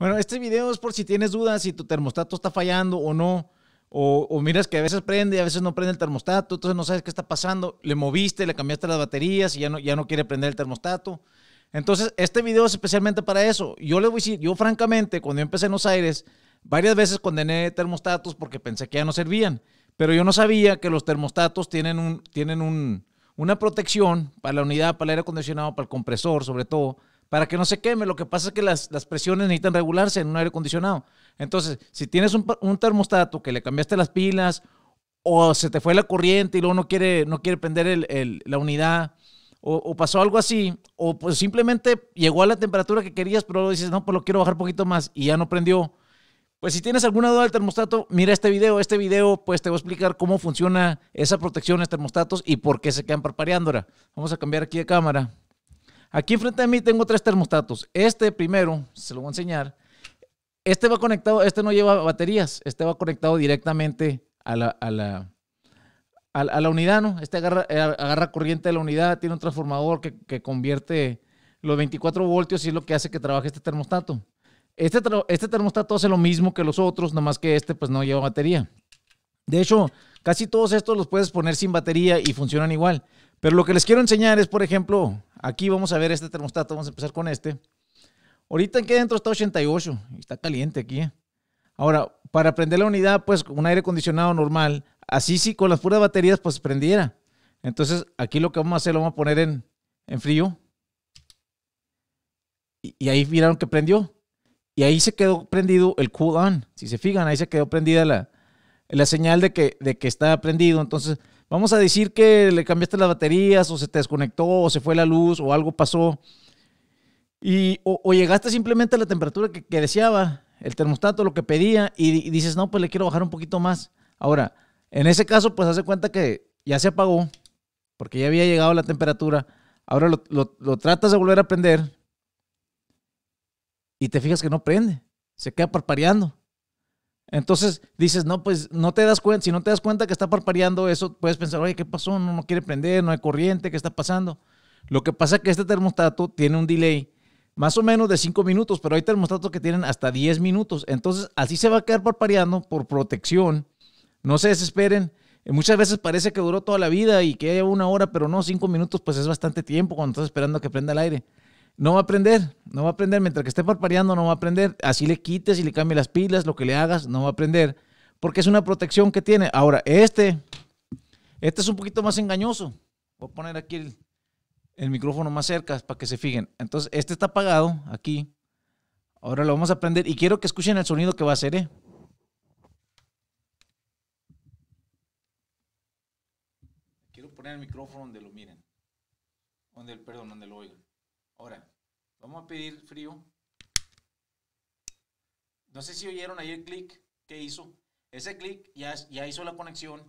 Bueno, este video es por si tienes dudas si tu termostato está fallando o no. O, miras que a veces prende, y a veces no prende el termostato, entonces no sabes qué está pasando. Le moviste, le cambiaste las baterías y ya no, ya no quiere prender el termostato. Entonces, este video es especialmente para eso. Yo le voy a decir, yo francamente, cuando yo empecé en los aires, varias veces condené termostatos porque pensé que ya no servían. Pero yo no sabía que los termostatos tienen, un, tienen una protección para la unidad, para el aire acondicionado, para el compresor, sobre todo para que no se queme. Lo que pasa es que las, presiones necesitan regularse en un aire acondicionado. Entonces, si tienes un, termostato que le cambiaste las pilas o se te fue la corriente y luego no quiere, no quiere prender el, la unidad o, pasó algo así o pues simplemente llegó a la temperatura que querías pero luego dices, no, pues lo quiero bajar un poquito más y ya no prendió. Pues si tienes alguna duda del termostato, mira este video. Este video pues te voy a explicar cómo funciona esa protección de termostatos y por qué se quedan parpareándola, Vamos a cambiar aquí de cámara. Aquí enfrente de mí tengo tres termostatos. Este primero, se lo voy a enseñar. Este va conectado, este no lleva baterías, este va conectado directamente a la, a la, unidad, ¿no? Este eh, agarra, corriente de la unidad, tiene un transformador que, convierte los 24 voltios y es lo que hace que trabaje este termostato. Este, este termostato hace lo mismo que los otros, nomás que este pues no lleva batería. De hecho, casi todos estos los puedes poner sin batería y funcionan igual. Pero lo que les quiero enseñar es, por ejemplo, Aquí vamos a ver este termostato, vamos a empezar con este. Ahorita aquí adentro está 88 y está caliente aquí. ¿eh? Ahora, para prender la unidad, pues un aire acondicionado normal, así sí, con las puras baterías, pues prendiera. Entonces, aquí lo que vamos a hacer, lo vamos a poner en, frío. Y, ahí miraron que prendió. Y ahí se quedó prendido el cool on. Si se fijan, ahí se quedó prendida la, la señal de que, de que está prendido. Entonces, Vamos a decir que le cambiaste las baterías o se te desconectó o se fue la luz o algo pasó. Y, o, llegaste simplemente a la temperatura que, deseaba, el termostato, lo que pedía, y, dices, no, pues le quiero bajar un poquito más. Ahora, en ese caso, pues hace cuenta que ya se apagó, porque ya había llegado la temperatura. Ahora lo, lo tratas de volver a prender y te fijas que no prende, se queda parpareando. Entonces dices, no, pues no te das cuenta, si no te das cuenta que está parpadeando eso, puedes pensar, oye, ¿qué pasó? No, no quiere prender, no hay corriente, ¿qué está pasando? Lo que pasa es que este termostato tiene un delay más o menos de 5 minutos, pero hay termostatos que tienen hasta 10 minutos. Entonces así se va a quedar parpadeando por protección. No se desesperen. Eh, muchas veces parece que duró toda la vida y que haya una hora, pero no, 5 minutos pues es bastante tiempo cuando estás esperando a que prenda el aire no va a aprender, no va a aprender. Mientras que esté parpadeando, no va a aprender. Así le quites y le cambies las pilas, lo que le hagas, no va a aprender. Porque es una protección que tiene. Ahora, este, este es un poquito más engañoso. Voy a poner aquí el, micrófono más cerca para que se fijen. Entonces, este está apagado aquí. Ahora lo vamos a aprender y quiero que escuchen el sonido que va a hacer, ¿eh? Quiero poner el micrófono donde lo miren. Donde, perdón, donde lo oigan. Ahora, vamos a pedir frío. No sé si oyeron ahí el clic que hizo. Ese clic ya, ya hizo la conexión.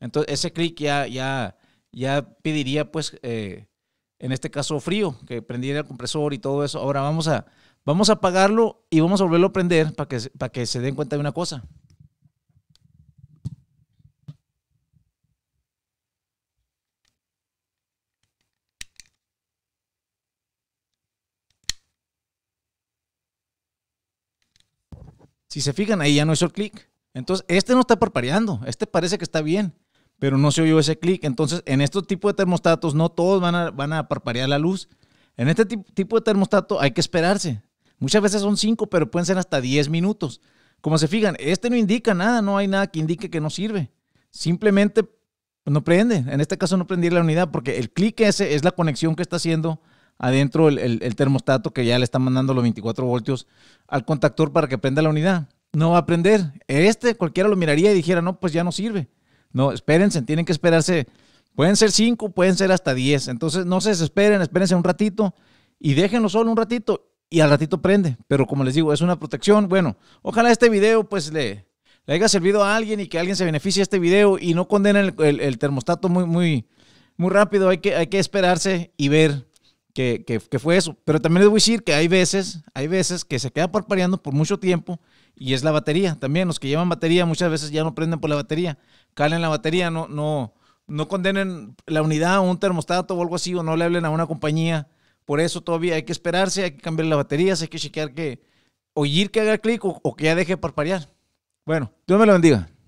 Entonces, ese clic ya, ya, ya pediría, pues, eh, en este caso frío, que prendiera el compresor y todo eso. Ahora vamos a, vamos a apagarlo y vamos a volverlo a prender para que, para que se den cuenta de una cosa. Si se fijan, ahí ya no hizo el clic. Entonces, este no está parpadeando, este parece que está bien, pero no se oyó ese clic. Entonces, en este tipo de termostatos, no todos van a, van parpadear la luz. En este tipo de termostato hay que esperarse. Muchas veces son 5, pero pueden ser hasta 10 minutos. Como se fijan, este no indica nada, no hay nada que indique que no sirve. Simplemente no prende. En este caso no prendí la unidad porque el clic ese es la conexión que está haciendo adentro el, termostato que ya le está mandando los 24 voltios al contactor para que prenda la unidad. No va a prender. Este cualquiera lo miraría y dijera, no, pues ya no sirve. No, espérense, tienen que esperarse. Pueden ser 5, pueden ser hasta 10. Entonces no se desesperen, espérense un ratito y déjenlo solo un ratito y al ratito prende. Pero como les digo, es una protección. Bueno, ojalá este video pues le, le haya servido a alguien y que alguien se beneficie de este video y no condenen el, termostato muy, muy, muy rápido. Hay que, hay que esperarse y ver que, fue eso. Pero también les voy a decir que hay veces, hay veces que se queda parpadeando por mucho tiempo y es la batería. También los que llevan batería muchas veces ya no prenden por la batería. Calen la batería, no, no, no condenen la unidad o un termostato o algo así o no le hablen a una compañía. Por eso todavía hay que esperarse, hay que cambiar las baterías, hay que chequear que oír que haga clic o, que ya deje de parpadear. Bueno, Dios me lo bendiga.